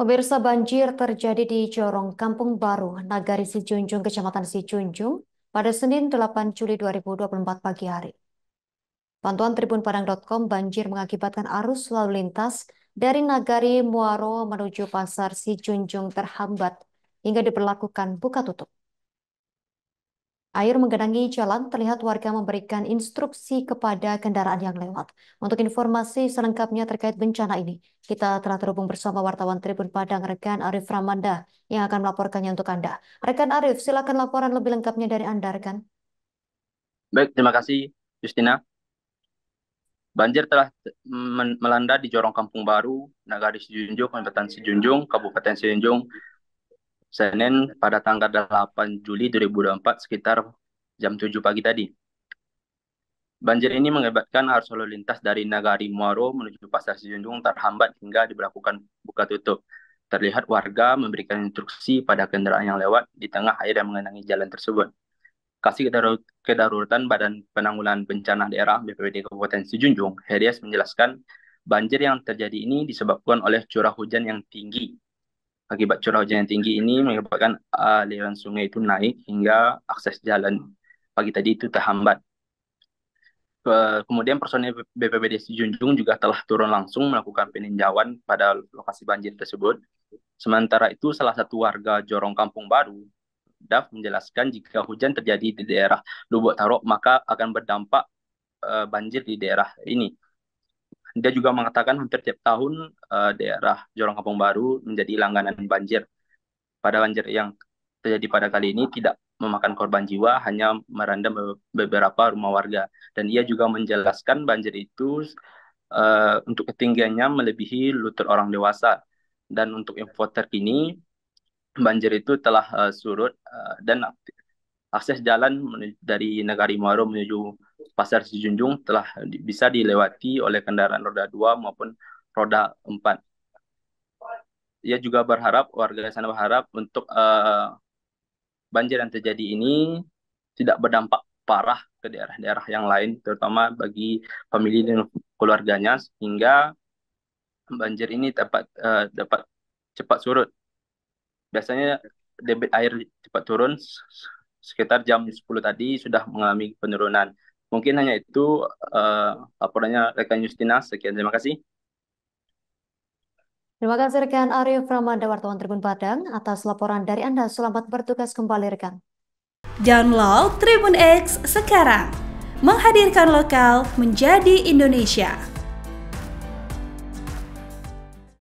Pemirsa banjir terjadi di Jorong Kampung Baru, Nagari Sijunjung, Kecamatan Sijunjung, pada Senin 8 Juli 2024 pagi hari. Pantuan Tribun Padang.com banjir mengakibatkan arus lalu lintas dari Nagari Muaro menuju Pasar Sijunjung terhambat hingga diperlakukan buka tutup. Air menggenangi jalan, terlihat warga memberikan instruksi kepada kendaraan yang lewat. Untuk informasi selengkapnya terkait bencana ini, kita telah terhubung bersama wartawan Tribun Padang, rekan Arif Ramanda, yang akan melaporkannya untuk Anda. Rekan Arif, silakan laporan lebih lengkapnya dari Anda, rekan. Baik, terima kasih, Justina. Banjir telah mm, melanda di Jorong Kampung Baru, Nagari Sijunjung, Kabupaten Sijunjung, Kabupaten Sijunjung, Senin pada tanggal 8 Juli 2024 sekitar jam 7 pagi tadi. Banjir ini mengakibatkan arus lalu lintas dari Nagari Muaro menuju Pasar Sijunjung terhambat hingga diberlakukan buka tutup. Terlihat warga memberikan instruksi pada kendaraan yang lewat di tengah air yang mengenangi jalan tersebut. Kasih Kedaruratan Badan Penanggulangan Bencana Daerah BPBD Kabupaten Sijunjung, Herias menjelaskan banjir yang terjadi ini disebabkan oleh curah hujan yang tinggi Akibat curah hujan yang tinggi ini menyebabkan eh, aliran sungai itu naik hingga akses jalan pagi tadi itu terhambat. kemudian personil BPBD Junjung juga telah turun langsung melakukan peninjauan pada lokasi banjir tersebut. Sementara itu salah satu warga Jorong Kampung Baru DAF menjelaskan jika hujan terjadi di daerah Lubuk Tarok maka akan berdampak eh, banjir di daerah ini. Dia juga mengatakan hampir tiap tahun uh, daerah Jorong Kampung Baru menjadi langganan banjir. Pada banjir yang terjadi pada kali ini tidak memakan korban jiwa, hanya merendam beberapa rumah warga. Dan ia juga menjelaskan banjir itu uh, untuk ketinggiannya melebihi lutut orang dewasa. Dan untuk info terkini, banjir itu telah uh, surut uh, dan akses jalan dari negari Muaro menuju Pasar Sijunjung telah di, bisa dilewati oleh kendaraan roda 2 maupun roda 4. Ia juga berharap warga sana berharap untuk uh, banjir yang terjadi ini tidak berdampak parah ke daerah-daerah yang lain terutama bagi pemilih dan keluarganya sehingga banjir ini dapat uh, dapat cepat surut. Biasanya debit air cepat turun sekitar jam 10 tadi sudah mengalami penurunan. Mungkin hanya itu uh, laporannya rekan Justina. Sekian terima kasih. Terima kasih rekan Arif Ramanda wartawan Tribun Padang atas laporan dari Anda. Selamat bertugas kembali rekan. Download Tribun X sekarang. Menghadirkan lokal menjadi Indonesia.